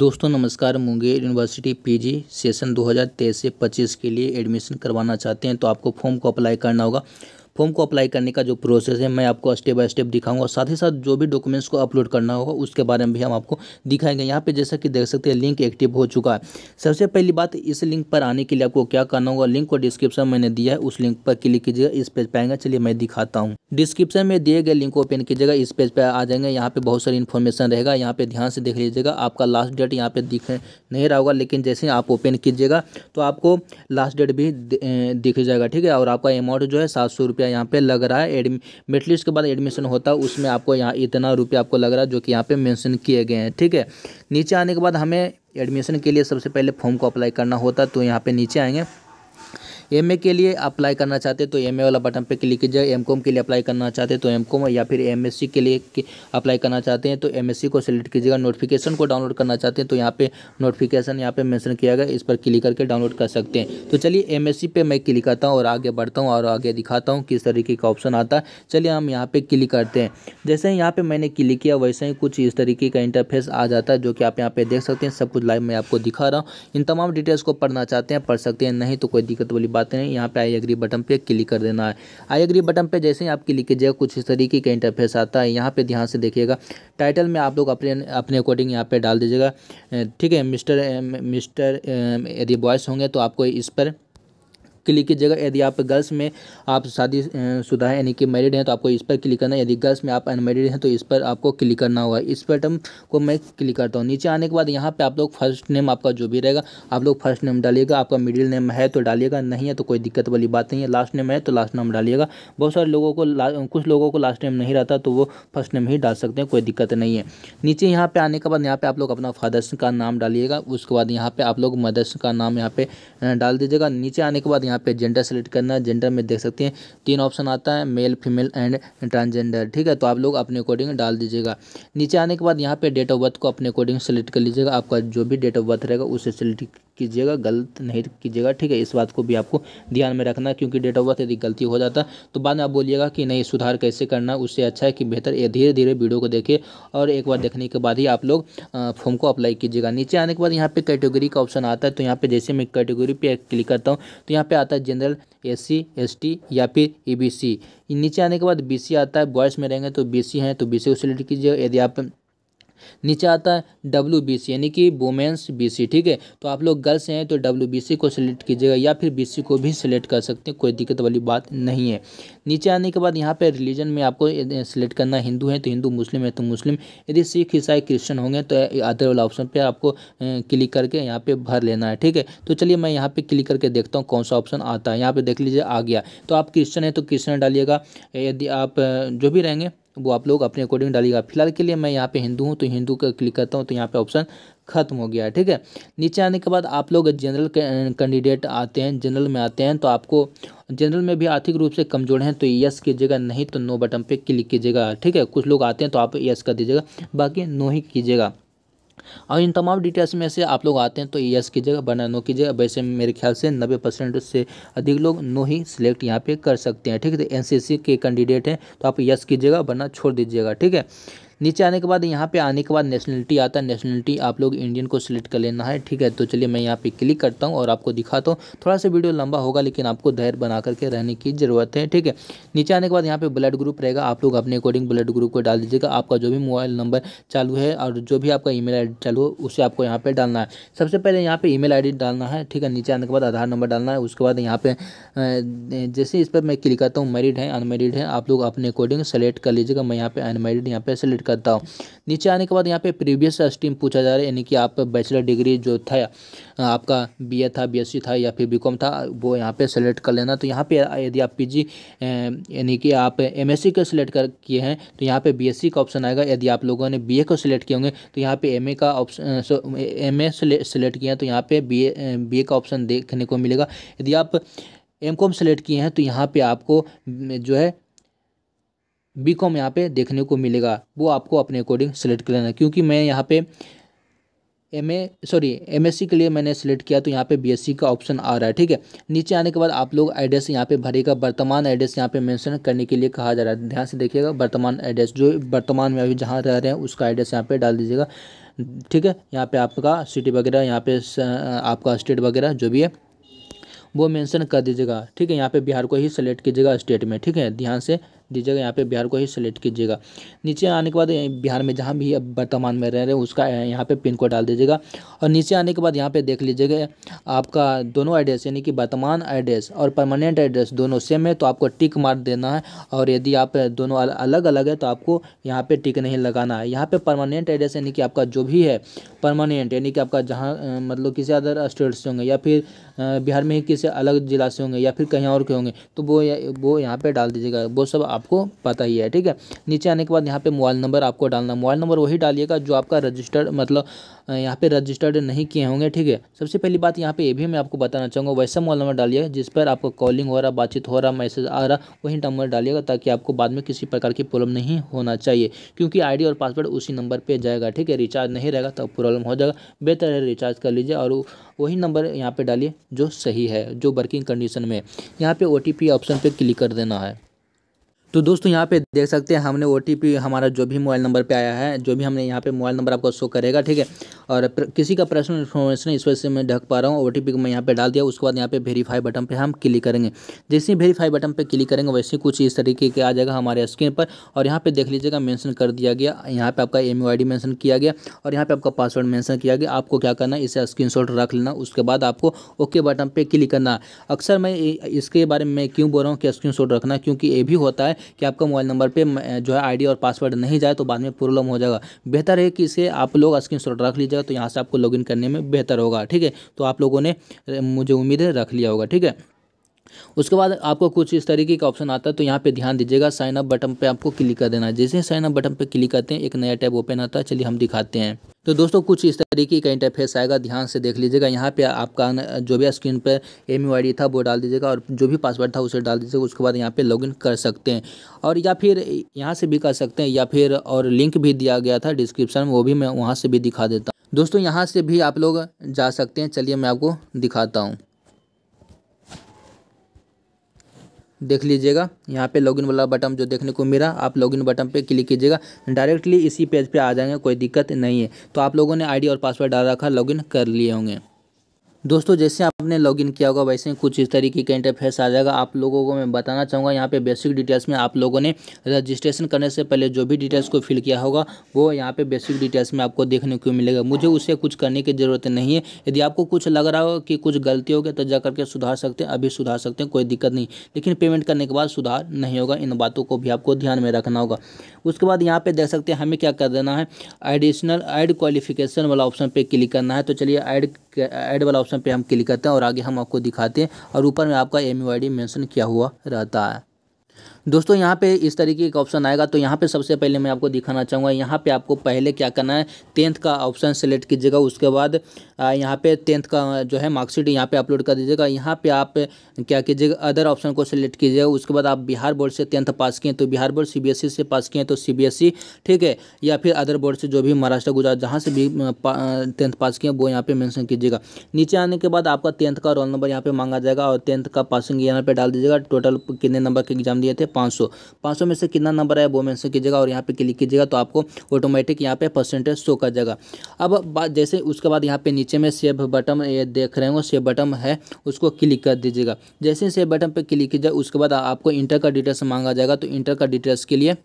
दोस्तों नमस्कार Munger university PG session 2023 से 25 के लिए एडमिशन करवाना चाहते हैं तो आपको फॉर्म को अप्लाई करना होगा फॉर्म को अप्लाई करने का जो प्रोसेस है मैं आपको स्टेप बाय स्टेप दिखाऊंगा साथ ही साथ जो भी डॉक्यूमेंट्स को अपलोड करना होगा उसके बारे में भी हम आपको दिखाएंगे यहाँ पे जैसा कि देख सकते हैं लिंक एक्टिव हो चुका है सबसे पहली बात इस लिंक पर आने के लिए आपको क्या करना होगा लिंक को डिस्क्रिप्शन मैंने दिया है उस लिंक पर क्लिक कीजिएगा इस पेज पर आएंगे चलिए मैं दिखाता हूँ डिस्क्रिप्शन में दिए गए लिंक ओपन कीजिएगा इस पेज पर आ जाएंगे यहाँ पे बहुत सारी इन्फॉर्मेशन रहेगा यहाँ पे ध्यान से देख लीजिएगा आपका लास्ट डेट यहाँ पे दिख नहीं रहा होगा लेकिन जैसे आप ओपन कीजिएगा तो आपको लास्ट डेट भी दिख जाएगा ठीक है और आपका अमाउंट जो है सात सौ रुपये रुपया यहाँ पे लग रहा है एडम लिस्ट के बाद एडमिशन होता है उसमें आपको यहाँ इतना रुपया आपको लग रहा है जो कि यहाँ पे मेंशन किए गए हैं ठीक है नीचे आने के बाद हमें एडमिशन के लिए सबसे पहले फॉर्म को अप्लाई करना होता है तो यहाँ पे नीचे आएंगे एम के लिए अप्लाई करना चाहते तो एम वाला बटन पर क्लिक कीजिए एम के लिए अप्लाई करना चाहते तो एम या फिर एम के लिए अप्लाई करना चाहते हैं तो एम तो तो को सिलेक्ट कीजिएगा नोटिफिकेशन को डाउनलोड करना चाहते हैं तो यहाँ पर नोटिफिकेशन यहाँ पर मैंसन किया गया इस पर क्लिक करके डाउनलोड कर सकते हैं तो चलिए एम पे मैं क्लिक करता हूँ और आगे बढ़ता हूँ और आगे दिखाता हूँ किस तरीके का ऑप्शन आता है चलिए हम यहाँ पे क्लिक करते हैं जैसे ही यहाँ पे मैंने क्लिक किया वैसे ही कुछ इस तरीके का इंटरफेस आ जाता है जो कि आप यहाँ पे देख सकते हैं सब कुछ लाइव मैं आपको दिखा रहा हूँ इन तमाम डिटेल्स को पढ़ना चाहते हैं पढ़ सकते हैं नहीं तो कोई दिक्कत वाली बात पाते हैं यहाँ पे आई एग्री बटन पे क्लिक कर देना है आई एग्री बटन पे जैसे ही आप क्लिक कीजिएगा कुछ इस तरीके का इंटरफेस आता है यहाँ पे ध्यान से देखिएगा टाइटल में आप लोग अपने अपने अकॉर्डिंग यहाँ पे डाल दीजिएगा ठीक है मिस्टर मिस्टर यदि बॉयस होंगे तो आपको इस पर क्लिक कीजिएगा यदि आप गर्ल्स में आप शादी शुदा है यानी कि मैरिड हैं तो आपको इस पर क्लिक करना है यदि गर्ल्स में आप अनमेरिड हैं तो इस पर आपको क्लिक करना होगा इस बटन को मैं क्लिक करता हूँ नीचे आने के बाद यहाँ पर आप लोग फर्स्ट नेम आपका जो भी रहेगा आप लोग फर्स्ट नेम डालिएगा आपका मिडिल नेम है तो डालिएगा नहीं है तो कोई दिक्कत वाली बात नहीं है लास्ट नेम है तो लास्ट नाम डालिएगा बहुत सारे लोगों को कुछ लोगों को लास्ट नेम नहीं रहता तो वो फर्स्ट नेम ही डाल सकते हैं कोई दिक्कत नहीं है नीचे यहाँ पर आने के बाद यहाँ पर आप लोग अपना फादर्स का नाम डालिएगा उसके बाद यहाँ पर आप लोग मदर्स का नाम यहाँ पर डाल दीजिएगा नीचे आने के बाद यहाँ पे जेंडर सेलेक्ट करना है जेंडर में देख सकते हैं तीन ऑप्शन आता है मेल फीमेल एंड ट्रांसजेंडर ठीक है तो आप लोग अपने अकॉर्डिंग डाल दीजिएगा नीचे आने के बाद यहाँ पे डेट ऑफ बर्थ को अपने अकॉर्डिंग सेलेक्ट कर लीजिएगा आपका जो भी डेट ऑफ बर्थ रहेगा उसे सेलेक्ट कीजिएगा गलत नहीं कीजिएगा ठीक है इस बात को भी आपको ध्यान में रखना क्योंकि डेट ऑफ बर्थ यदि गलती हो जाता तो बाद में आप बोलिएगा कि नहीं सुधार कैसे करना उससे अच्छा है कि बेहतर ये धीरे धीरे वीडियो को देखिए और एक बार देखने के बाद ही आप लोग फॉर्म को अप्लाई कीजिएगा नीचे आने के बाद यहाँ पे कैटेगरी का ऑप्शन आता है तो यहाँ पे जैसे मैं कैटेगरी पे क्लिक करता हूँ तो यहाँ पे आता है जनरल एस सी या फिर ई e नीचे आने के बाद बी आता है बॉयस में रहेंगे तो बी हैं तो बी सी को सिलेक्ट कीजिएगा यदि आप नीचे आता है डब्ल्यू बी सी यानी कि वुमेंस बी सी ठीक है तो आप लोग गर्ल्स हैं तो डब्ल्यू बी सी को सिलेक्ट कीजिएगा या फिर बी सी को भी सिलेक्ट कर सकते हैं कोई दिक्कत वाली बात नहीं है नीचे आने के बाद यहाँ पर रिलीजन में आपको सिलेक्ट करना हिंदू है तो हिंदू मुस्लिम है तो मुस्लिम यदि सिख ईसाई क्रिश्चन होंगे तो अदर वाला ऑप्शन पर आपको क्लिक करके यहाँ पर भर लेना है ठीक है तो चलिए मैं यहाँ पर क्लिक करके देखता हूँ कौन सा ऑप्शन आता है यहाँ पर देख लीजिए आ गया तो आप क्रिश्चन है तो क्रिश्चन डालिएगा यदि आप जो भी रहेंगे वो आप लोग अपने अकॉर्डिंग डालिएगा फिलहाल के लिए मैं यहाँ पे हिंदू हूँ तो हिंदू का क्लिक करता हूँ तो यहाँ पे ऑप्शन खत्म हो गया ठीक है नीचे आने के बाद आप लोग जनरल कैंडिडेट आते हैं जनरल में आते हैं तो आपको जनरल में भी आर्थिक रूप से कमजोर हैं तो यस कीजिएगा नहीं तो नो बटन पर क्लिक कीजिएगा ठीक है कुछ लोग आते हैं तो आप यस कर दीजिएगा बाकी नो ही कीजिएगा और इन तमाम डिटेल्स में से आप लोग आते हैं तो यस की जगह बना नो की जगह वैसे मेरे ख्याल से नब्बे परसेंट से अधिक लोग नो ही सिलेक्ट यहाँ पे कर सकते हैं ठीक है तो एन के कैंडिडेट हैं तो आप यस की जगह बना छोड़ दीजिएगा ठीक है नीचे आने के बाद यहाँ पे आने के बाद नेशनलिटी आता है नेशनलिटी आप लोग इंडियन को सिलेक्ट कर लेना है ठीक है तो चलिए मैं यहाँ पे क्लिक करता हूँ और आपको दिखाता हूँ थोड़ा सा वीडियो लंबा होगा लेकिन आपको धैर्य बना करके रहने की ज़रूरत है ठीक है नीचे आने के बाद यहाँ पे ब्लड ग्रुप रहेगा आप लोग अपने अकॉर्डिंग ब्लड ग्रुप को डाल दीजिएगा आपका जो भी मोबाइल नंबर चालू है और जो भी आपका ई मेल चालू हो उसे आपको यहाँ पे डालना है सबसे पहले यहाँ पर ई मेल डालना है ठीक है नीचे आने के बाद आधार नंबर डालना है उसके बाद यहाँ पे जैसे इस पर मैं क्लिक करता हूँ मैरिड है अनमेरिड है आप लोग अपने अकॉर्डिंग सेलेक्ट कर लीजिएगा मैं यहाँ पे अनमेरिड यहाँ पे सेलेक्ट करता हूँ नीचे आने के बाद यहाँ पे प्रीवियस स्ट्रीम पूछा जा रहा है यानी कि आप बैचलर डिग्री जो था आपका बीए था बीएससी था या फिर बीकॉम था वो यहाँ पे सेलेक्ट कर लेना तो यहाँ पे यदि आप पीजी यानी कि आप एमएससी को सेलेक्ट कर किए हैं तो यहाँ पे बीएससी का ऑप्शन आएगा यदि आप लोगों ने बीए को सिलेक्ट किए होंगे तो यहाँ पे एमए का ऑप्शन एम सेलेक्ट किया तो यहाँ पर बी ए का ऑप्शन देखने को मिलेगा यदि आप एम कॉम सेलेक्ट किए हैं तो यहाँ पे आपको जो है बी कॉम यहाँ पर देखने को मिलेगा वो आपको अपने अकॉर्डिंग सेलेक्ट कर लेना क्योंकि मैं यहाँ पे M A sorry M S C के लिए मैंने सेलेक्ट किया तो यहाँ पे बी एस सी का ऑप्शन आ रहा है ठीक है नीचे आने के बाद आप लोग एड्रेस यहाँ पे भरेगा वर्तमान एड्रेस यहाँ पे मेंशन करने के लिए कहा जा रहा है ध्यान से देखिएगा वर्तमान एड्रेस जो वर्तमान में अभी जहाँ रह रहे हैं उसका एड्रेस यहाँ पे डाल दीजिएगा ठीक है यहाँ पे आपका सिटी वगैरह यहाँ पे आपका स्टेट वगैरह जो भी है वो मैंसन कर दीजिएगा ठीक है यहाँ पर बिहार को ही सेलेक्ट कीजिएगा स्टेट में ठीक है ध्यान से दीजिएगा यहाँ पे बिहार को ही सिलेक्ट कीजिएगा नीचे आने के बाद बिहार में जहाँ भी वर्तमान में रह रहे हैं उसका यहाँ पे पिन कोड डाल दीजिएगा और नीचे आने के बाद यहाँ पे देख लीजिएगा आपका दोनों एड्रेस यानी कि वर्तमान एड्रेस और परमानेंट एड्रेस दोनों सेम है तो आपको टिक मार देना है और यदि आप दोनों अलग अलग है तो आपको यहाँ पर टिक नहीं लगाना है यहाँ पर परमानेंट एड्रेस यानी कि आपका जो भी है परमानेंट यानी कि आपका जहाँ मतलब किसी अदर स्टेट से होंगे या फिर बिहार में ही किसी अलग ज़िला से होंगे या फिर कहीं और के होंगे तो वो वो यहाँ पे डाल दीजिएगा वो सब आपको पता ही है ठीक है नीचे आने के बाद यहाँ पे मोबाइल नंबर आपको डालना मोबाइल नंबर वही डालिएगा जो आपका रजिस्टर्ड मतलब यहाँ पे रजिस्टर्ड नहीं किए होंगे ठीक है सबसे पहली बात यहाँ पे ये भी मैं आपको बताना चाहूँगा वैसा मोबाइल नंबर डालिए जिस पर आपको कॉलिंग हो रहा बातचीत हो रहा मैसेज आ रहा वही नंबर डालिएगा ताकि आपको बाद में किसी प्रकार की प्रॉब्लम नहीं होना चाहिए क्योंकि आई और पासवर्ड उसी नंबर पर जाएगा ठीक है रिचार्ज नहीं रहेगा तो प्रॉब्लम हो जाएगा बेहतर है रिचार्ज कर लीजिए और वही नंबर यहाँ पर डालिए जो सही है जो वर्किंग कंडीशन में यहाँ पर ओ ऑप्शन पर क्लिक कर देना है तो दोस्तों यहाँ पे देख सकते हैं हमने ओ हमारा जो भी मोबाइल नंबर पे आया है जो भी हमने यहाँ पे मोबाइल नंबर आपको शो करेगा ठीक है और प्र, किसी का पर्सनल इन्फॉर्मेशन इस वजह से मैं ढक पा रहा हूँ ओ टी मैं यहाँ पे डाल दिया उसके बाद यहाँ पे वेरीफाई बटन पे हम क्लिक करेंगे जैसे ही वेरीफाई बटन पे क्लिक करेंगे वैसे कुछ इस तरीके के आ जाएगा हमारे स्क्रीन पर और यहाँ पर देख लीजिएगा मैंसन कर दिया गया यहाँ पर आपका एम यू मेंशन किया गया और यहाँ पर आपका पासवर्ड मैंसन किया गया आपको क्या करना है इसे स्क्रीन रख लेना उसके बाद आपको ओके बटन पर क्लिक करना अक्सर मैं इसके बारे में क्यों बोल रहा हूँ कि स्क्रीन रखना क्योंकि ये भी होता है कि आपका मोबाइल नंबर पर जो है आई और पासवर्ड नहीं जाए तो बाद में प्रॉब्लम हो जाएगा बेहतर है कि इसे आप लोग स्क्रीन रख लीजिएगा तो यहाँ से आपको लॉगिन करने में बेहतर होगा ठीक है तो आप लोगों ने मुझे उम्मीद है रख लिया होगा ठीक है उसके बाद आपको कुछ इस तरीके का ऑप्शन आता है तो यहाँ पे ध्यान दीजिएगा साइन अप बटन पे आपको क्लिक कर देना है जैसे साइन अप बटन पे क्लिक करते हैं एक नया टैब ओपन आता है चलिए हम दिखाते हैं तो दोस्तों कुछ इस तरीके का इंटरफेस आएगा ध्यान से देख लीजिएगा यहाँ पे आपका जो भी स्क्रीन पे एम यू था वो डाल दीजिएगा और जो भी पासवर्ड था उसे डाल दीजिएगा उसके बाद यहाँ पे लॉगिन कर सकते हैं और या फिर यहाँ से भी कर सकते हैं या फिर और लिंक भी दिया गया था डिस्क्रिप्शन में वो भी मैं वहाँ से भी दिखा देता हूँ दोस्तों यहाँ से भी आप लोग जा सकते हैं चलिए मैं आपको दिखाता हूँ देख लीजिएगा यहाँ पे लॉगिन वाला बटन जो देखने को मिला आप लॉगिन बटन पे क्लिक कीजिएगा डायरेक्टली इसी पेज पे आ जाएंगे कोई दिक्कत नहीं है तो आप लोगों ने आईडी और पासवर्ड डाल रखा लॉगिन कर लिए होंगे दोस्तों जैसे आपने लॉगिन किया होगा वैसे ही कुछ इस तरीके का इंटरफेस आ जाएगा आप लोगों को मैं बताना चाहूँगा यहाँ पे बेसिक डिटेल्स में आप लोगों ने रजिस्ट्रेशन करने से पहले जो भी डिटेल्स को फिल किया होगा वो यहाँ पे बेसिक डिटेल्स में आपको देखने को मिलेगा मुझे उसे कुछ करने की ज़रूरत नहीं है यदि आपको कुछ लग रहा हो कि कुछ गलती हो तो जा करके सुधार सकते हैं अभी सुधार सकते हैं कोई दिक्कत नहीं लेकिन पेमेंट करने के बाद सुधार नहीं होगा इन बातों को भी आपको ध्यान में रखना होगा उसके बाद यहाँ पर देख सकते हैं हमें क्या कर देना है एडिशनल एड क्वालिफिकेशन वाला ऑप्शन पर क्लिक करना है तो चलिए एड एड वाला ऑप्शन ऑप्शन पर हम क्लिक करते हैं और आगे हम आपको दिखाते हैं और ऊपर में आपका M U I D mention किया हुआ रहता है दोस्तों यहाँ पे इस तरीके का ऑप्शन आएगा तो यहाँ पे सबसे पहले मैं आपको दिखाना चाहूँगा यहाँ पे आपको पहले क्या करना है टेंथ का ऑप्शन सेलेक्ट कीजिएगा उसके बाद यहाँ पे टेंथ का जो है मार्कशीट यहाँ पे अपलोड कर दीजिएगा यहाँ पे आप क्या कीजिएगा अदर ऑप्शन को सिलेक्ट कीजिएगा उसके बाद आप बिहार बोर्ड से टेंथ पास किए तो बिहार बोर्ड सी से पास किए तो सी ठीक है या फिर अदर बोर्ड से जो भी महाराष्ट्र गुजरात जहाँ से भी टेंथ पास किए वो यहाँ पर मैंसन कीजिएगा नीचे आने के बाद आपका टेंथ का रोल नंबर यहाँ पर मांगा जाएगा और टेंथ का पासिंग यहाँ पर डाल दीजिएगा टोटल कितने नंबर के एग्जाम दिए थे पाँच सौ पाँच सौ में से कितना नंबर आया वो मैंसन कीजिएगा और यहाँ पे क्लिक कीजिएगा तो आपको ऑटोमेटिक यहाँ पे परसेंटेज शो कर जाएगा अब बात जैसे उसके बाद यहाँ पे नीचे में सेव बटन ये देख रहे हो सेव बटन है उसको क्लिक कर दीजिएगा जैसे सेव बटन पर क्लिक कीजिए उसके बाद आपको इंटर का डिटेल्स मांगा जाएगा तो इंटर का डिटेल्स के लिए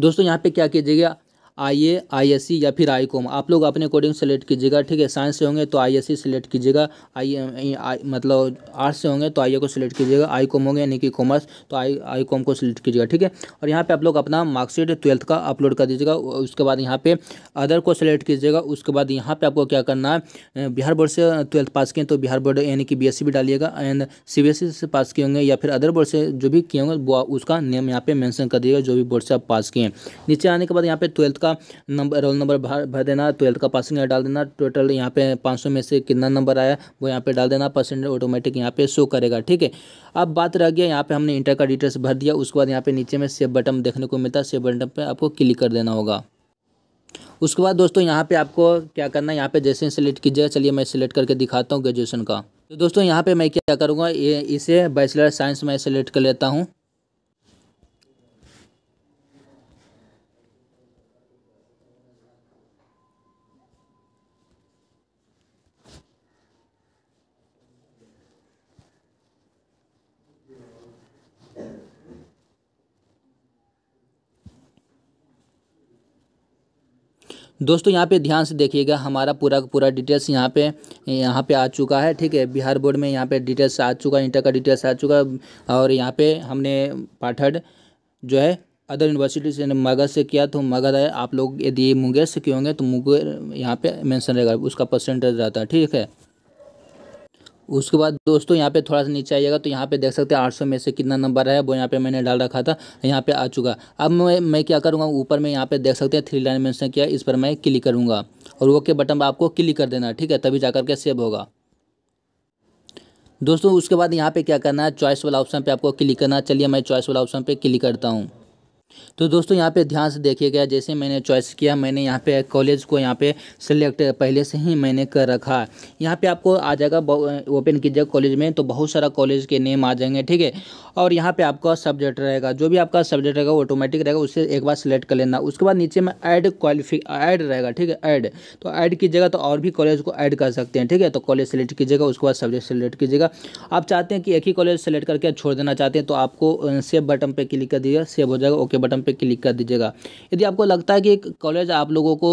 दोस्तों यहाँ पे क्या कीजिएगा आई ए आई एस सी या फिर आई कॉम आप लोग अपने अकॉर्डिंग सेलेक्ट कीजिएगा ठीक है साइंस से होंगे तो आई एस सी सेलेक्ट कीजिएगा आई मतलब आर्ट्स से होंगे तो आई ए को सेलेक्ट कीजिएगा आई कॉम होंगे यानी कि कॉमर्स तो आई आई कॉम को सेलेक्ट कीजिएगा ठीक है और यहाँ पे आप लोग अपना मार्कशीट ट्वेल्थ का अपलोड कर दीजिएगा उसके बाद यहाँ पे अदर को सेलेक्ट कीजिएगा उसके बाद यहाँ पे आपको क्या करना है बिहार बोर्ड से ट्वेल्थ पास किए तो बिहार बोर्ड यानी कि बी भी डालिएगा एंड सी e से पास किए होंगे या फिर अदर बोर्ड से जो भी किए होंगे उसका नेम यहाँ पे मैंसन कर दिएगा जो भी बोर्ड से आप पास किए नीचे आने के बाद यहाँ पे ट्वेल्थ का नंबर रोल नंबर भर देना ट्वेल्थ का पासिंग डाल देना टोटल यहाँ पे पाँच सौ में से कितना नंबर आया वो यहाँ पे डाल देना परसेंट ऑटोमेटिक यहाँ पे शो करेगा ठीक है अब बात रह गया यहाँ पे हमने इंटर का डिटेल्स भर दिया उसके बाद यहाँ पे नीचे में सेव बटन देखने को मिलता है सेव बटन पर आपको क्लिक कर देना होगा उसके बाद दोस्तों यहाँ पे आपको क्या करना है यहाँ पे जैसे सिलेक्ट कीजिएगा चलिए मैं सिलेक्ट करके दिखाता हूँ ग्रेजुएशन का तो दोस्तों यहाँ पे मैं क्या करूँगा ये इसे बैचलर साइंस में सिलेक्ट कर लेता हूँ दोस्तों यहाँ पे ध्यान से देखिएगा हमारा पूरा पूरा डिटेल्स यहाँ पे यहाँ पे आ चुका है ठीक है बिहार बोर्ड में यहाँ पे डिटेल्स आ चुका है इंटर का डिटेल्स आ चुका है और यहाँ पे हमने पाठड़ जो है अदर यूनिवर्सिटी से मगध से किया तो मगध है आप लोग यदि मुंगेर से किए होंगे तो मुंगेर यहाँ पे मेंशन रहेगा उसका परसेंटेज रहता है ठीक है उसके बाद दोस्तों यहाँ पे थोड़ा सा नीचे आइएगा तो यहाँ पे देख सकते हैं 800 में से कितना नंबर है वो यहाँ पे मैंने डाल रखा था यहाँ पे आ चुका अब मैं मैं क्या करूँगा ऊपर में यहाँ पे देख सकते हैं थ्री लाइन मेंशन किया इस पर मैं क्लिक करूँगा और ओके बटन पर आपको क्लिक कर देना ठीक है तभी जा करके सेव होगा दोस्तों उसके बाद यहाँ पर क्या करना है चॉइस वाला ऑप्शन पर आपको क्लिक करना चलिए मैं चॉइस वाला ऑप्शन पर क्लिक करता हूँ तो दोस्तों यहाँ पे ध्यान से देखिएगा जैसे मैंने चॉइस किया मैंने यहाँ पे कॉलेज को यहाँ पे सिलेक्ट पहले से ही मैंने कर रखा यहाँ पे आपको आ जाएगा ओपन कीजिएगा कॉलेज में तो बहुत सारा कॉलेज के नेम आ जाएंगे ठीक है और यहाँ पे आपका सब्जेक्ट रहेगा जो भी आपका सब्जेक्ट रहेगा वो ऑटोमेटिक रहेगा उसे एक बार सिलेक्ट कर लेना उसके बाद नीचे में ऐड क्वालिफिक ऐड रहेगा ठीक है ऐड तो ऐड कीजिएगा तो और भी कॉलेज को ऐड कर सकते हैं ठीक है तो कॉलेज सेलेक्ट कीजिएगा उसके बाद सब्जेक्ट सेलेक्ट कीजिएगा आप चाहते हैं कि एक ही कॉलेज सेलेक्ट करके छोड़ देना चाहते हैं तो आपको सेव बटन पर क्लिक कर दीजिएगा सेव हो जाएगा ओके बटन पर क्लिक कर दीजिएगा यदि आपको लगता है कि कॉलेज आप लोगों को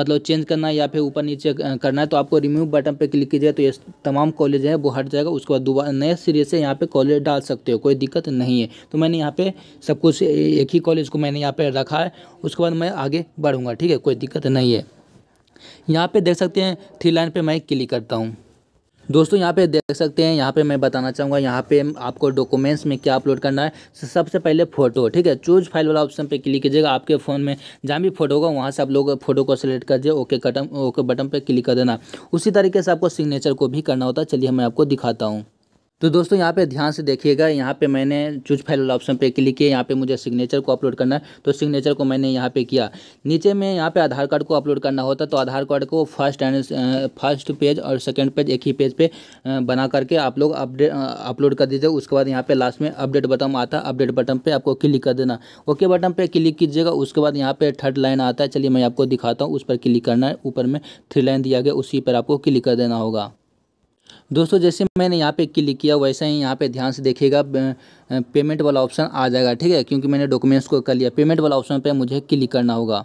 मतलब चेंज करना है या फिर ऊपर नीचे करना है तो आपको रिमूव बटन पर क्लिक कीजिए तो ये तमाम कॉलेज है वो हट जाएगा उसके बाद दोबारा नए सिरे से यहाँ पर कॉलेज डाल सकते हो कोई दिक्कत नहीं है तो मैंने यहाँ पर सब कुछ एक ही कॉलेज को मैंने यहाँ पर रखा है उसके बाद मैं आगे बढ़ूँगा ठीक है कोई दिक्कत नहीं है यहाँ पे देख सकते हैं थ्री लाइन पे मैं क्लिक करता हूँ दोस्तों यहाँ पे देख सकते हैं यहाँ पे मैं बताना चाहूँगा यहाँ पे आपको डॉक्यूमेंट्स में क्या अपलोड करना है सबसे पहले फोटो ठीक है चूज फाइल वाला ऑप्शन पे क्लिक कीजिएगा आपके फ़ोन में जहाँ भी फोटो होगा वहाँ से आप लोग फोटो को सिलेक्ट करिए ओके कटम ओके बटन पे क्लिक कर देना उसी तरीके से आपको सिग्नेचर को भी करना होता है चलिए मैं आपको दिखाता हूँ तो दोस्तों यहाँ पे ध्यान से देखिएगा यहाँ पे मैंने चूज फाइल वाला ऑप्शन पे क्लिक किया यहाँ पे मुझे सिग्नेचर को अपलोड करना है तो सिग्नेचर को मैंने यहाँ पे किया नीचे में यहाँ पे आधार कार्ड को अपलोड करना होता तो आधार कार्ड को फर्स्ट एंड फर्स्ट पेज और सेकंड पेज एक ही पेज पे बना करके आप लोग अपडेट अपलोड कर दीजिए उसके बाद यहाँ पर लास्ट में अपडेट बटन आता है अपडेट बटन पर आपको क्लिक कर देना ओके बटन पर क्लिक कीजिएगा उसके बाद यहाँ पर थर्ड लाइन आता है चलिए मैं आपको दिखाता हूँ उस पर क्लिक करना है ऊपर में थ्री लाइन दिया गया उसी पर आपको क्लिक कर देना होगा दोस्तों जैसे मैंने यहाँ पे क्लिक किया वैसा ही यहाँ पे ध्यान से देखिएगा पेमेंट वाला ऑप्शन आ जाएगा ठीक है क्योंकि मैंने डॉक्यूमेंट्स को कर लिया पेमेंट वाला ऑप्शन पे मुझे क्लिक करना होगा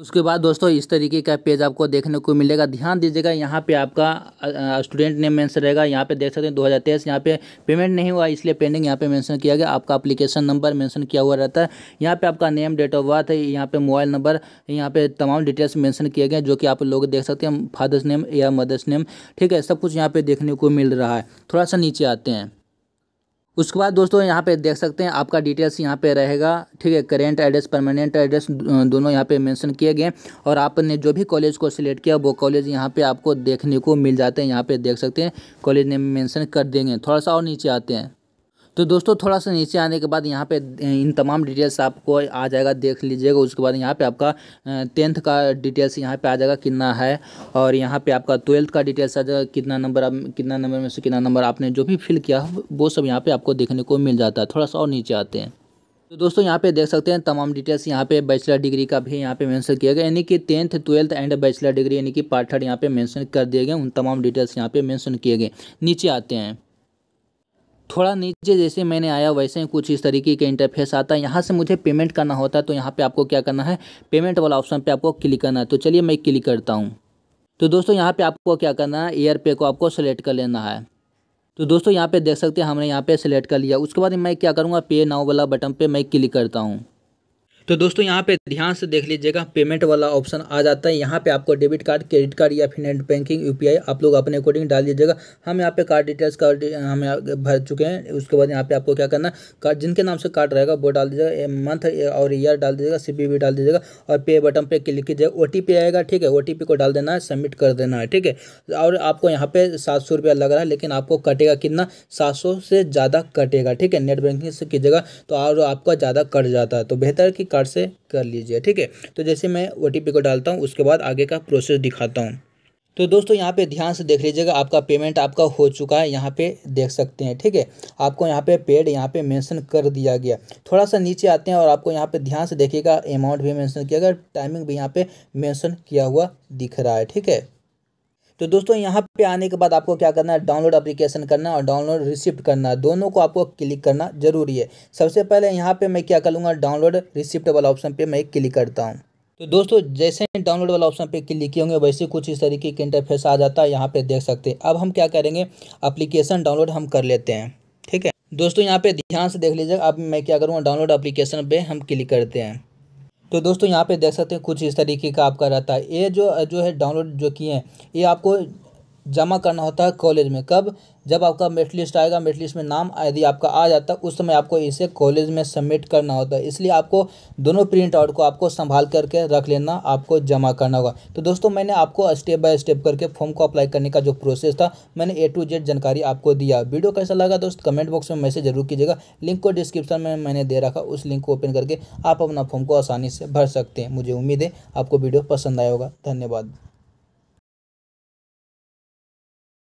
उसके बाद दोस्तों इस तरीके का पेज आपको देखने को मिलेगा ध्यान दीजिएगा यहाँ पे आपका स्टूडेंट नेम मेंशन रहेगा यहाँ पे देख सकते हैं दो हज़ार तेईस यहाँ पे पेमेंट नहीं हुआ इसलिए पेंडिंग यहाँ पे मेंशन किया गया आपका अप्लीकेशन नंबर मेंशन किया हुआ रहता है यहाँ पे आपका नेम डेट ऑफ बर्थ है यहाँ पर मोबाइल नंबर यहाँ पर तमाम डिटेल्स मैंशन किए गए जो कि आप लोग देख सकते हैं फादर्स नेम या मदर्स नेम ठीक है सब कुछ यहाँ पर देखने को मिल रहा है थोड़ा सा नीचे आते हैं उसके बाद दोस्तों यहाँ पे देख सकते हैं आपका डिटेल्स यहाँ पे रहेगा ठीक है करेंट एड्रेस परमानेंट एड्रेस दोनों यहाँ पे मेंशन किए गए और आपने जो भी कॉलेज को सिलेक्ट किया वो कॉलेज यहाँ पे आपको देखने को मिल जाते हैं यहाँ पे देख सकते हैं कॉलेज नेम मेंशन कर देंगे थोड़ा सा और नीचे आते हैं तो दोस्तों थोड़ा सा नीचे आने के बाद यहाँ पे इन तमाम डिटेल्स आपको आ जाएगा देख लीजिएगा उसके बाद यहाँ पे आपका टेंथ का डिटेल्स यहाँ पे आ जाएगा कितना है और यहाँ पे आपका ट्वेल्थ का डिटेल्स आ जाएगा कितना नंबर आप कितना नंबर में से कितना नंबर आपने जो भी फिल किया वो सब यहाँ पर आपको देखने को मिल जाता है थोड़ा सा और नीचे आते हैं तो दोस्तों यहाँ पे देख सकते हैं तमाम डिटेल्स यहाँ पे बैचलर डिग्री का भी यहाँ पे मेंशन किया गया यानी कि tenth twelfth and bachelor degree यानी कि पार्ट थर्ड यहाँ पे मेंशन कर दिए गए उन तमाम डिटेल्स यहाँ पे मेंशन किए गए नीचे आते हैं थोड़ा नीचे जैसे मैंने आया वैसे ही कुछ इस तरीके के इंटरफेस आता है यहाँ से मुझे पेमेंट करना होता है तो यहाँ पे आपको क्या करना है पेमेंट वाला ऑप्शन पे आपको क्लिक करना है तो चलिए मैं क्लिक करता हूँ तो दोस्तों यहाँ पे आपको क्या करना है एयर को आपको सेलेक्ट कर लेना है तो दोस्तों यहाँ पर देख सकते हैं हमने यहाँ पर सेलेक्ट कर लिया उसके बाद मैं क्या करूँगा पे नाव वाला बटन पर मैं क्लिक करता हूँ तो दोस्तों यहाँ पे ध्यान से देख लीजिएगा पेमेंट वाला ऑप्शन आ जाता है यहाँ पे आपको डेबिट कार्ड क्रेडिट कार्ड या फिर नेट बैंकिंग यूपीआई आप लोग अपने अकॉर्डिंग डाल दीजिएगा हम यहाँ पे कार्ड डिटेल्स का हम भर चुके हैं उसके बाद यहाँ पे आपको क्या करना कार्ड जिनके नाम से कार्ड रहेगा वो डाल दीजिएगा मंथ और ईयर डाल दीजिएगा सी भी डाल दीजिएगा और पे बटन पर क्लिक कीजिएगा ओ आएगा ठीक है ओ को डाल देना है सबमिट कर देना है ठीक है और आपको यहाँ पर सात सौ लग रहा है लेकिन आपको कटेगा कितना सात से ज़्यादा कटेगा ठीक है नेट बैंकिंग से कीजिएगा तो और आपका ज़्यादा कट जाता है तो बेहतर कि कार्ड से कर लीजिए ठीक है तो जैसे मैं ओ को डालता हूँ उसके बाद आगे का प्रोसेस दिखाता हूँ तो दोस्तों यहाँ पे ध्यान से देख लीजिएगा आपका पेमेंट आपका हो चुका है यहाँ पे देख सकते हैं ठीक है आपको यहाँ पे पेड यहाँ पे मेंशन कर दिया गया थोड़ा सा नीचे आते हैं और आपको यहाँ पे ध्यान से देखिएगा अमाउंट भी मेंशन किया गया टाइमिंग भी यहाँ पे मेंशन किया हुआ दिख रहा है ठीक है तो दोस्तों यहाँ पे आने के बाद आपको क्या करना है डाउनलोड एप्लीकेशन करना और डाउनलोड रिसिप्ट करना दोनों को आपको क्लिक करना जरूरी है सबसे पहले यहाँ पे मैं क्या करूँगा डाउनलोड रिसिप्ट वाला ऑप्शन पे मैं क्लिक करता हूँ तो दोस्तों जैसे ही डाउनलोड वाला ऑप्शन पे क्लिक किए होंगे वैसे कुछ इस तरीके का इंटरफेस आ जाता है यहाँ पर देख सकते हैं अब हम क्या करेंगे अप्लीकेशन डाउनलोड हम कर लेते हैं ठीक है दोस्तों यहाँ पर ध्यान से देख लीजिएगा अब मैं क्या करूँगा डाउनलोड अप्लीकेशन पर हम क्लिक करते हैं तो दोस्तों यहाँ पे देख सकते हैं कुछ इस तरीके का आपका रहता है ये जो जो है डाउनलोड जो किए हैं ये आपको जमा करना होता है कॉलेज में कब जब आपका मेरिट लिस्ट आएगा मेरिट लिस्ट में नाम यदि आपका आ जाता है उस समय आपको इसे कॉलेज में सबमिट करना होता है इसलिए आपको दोनों प्रिंट आउट को आपको संभाल करके रख लेना आपको जमा करना होगा तो दोस्तों मैंने आपको स्टेप बाय स्टेप करके फॉर्म को अप्लाई करने का जो प्रोसेस था मैंने ए टू जेड जानकारी आपको दिया वीडियो कैसा लगा दोस्त कमेंट बॉक्स में मैसेज जरूर कीजिएगा लिंक को डिस्क्रिप्शन में मैंने दे रखा उस लिंक को ओपन करके आप अपना फॉर्म को आसानी से भर सकते हैं मुझे उम्मीद है आपको वीडियो पसंद आए होगा धन्यवाद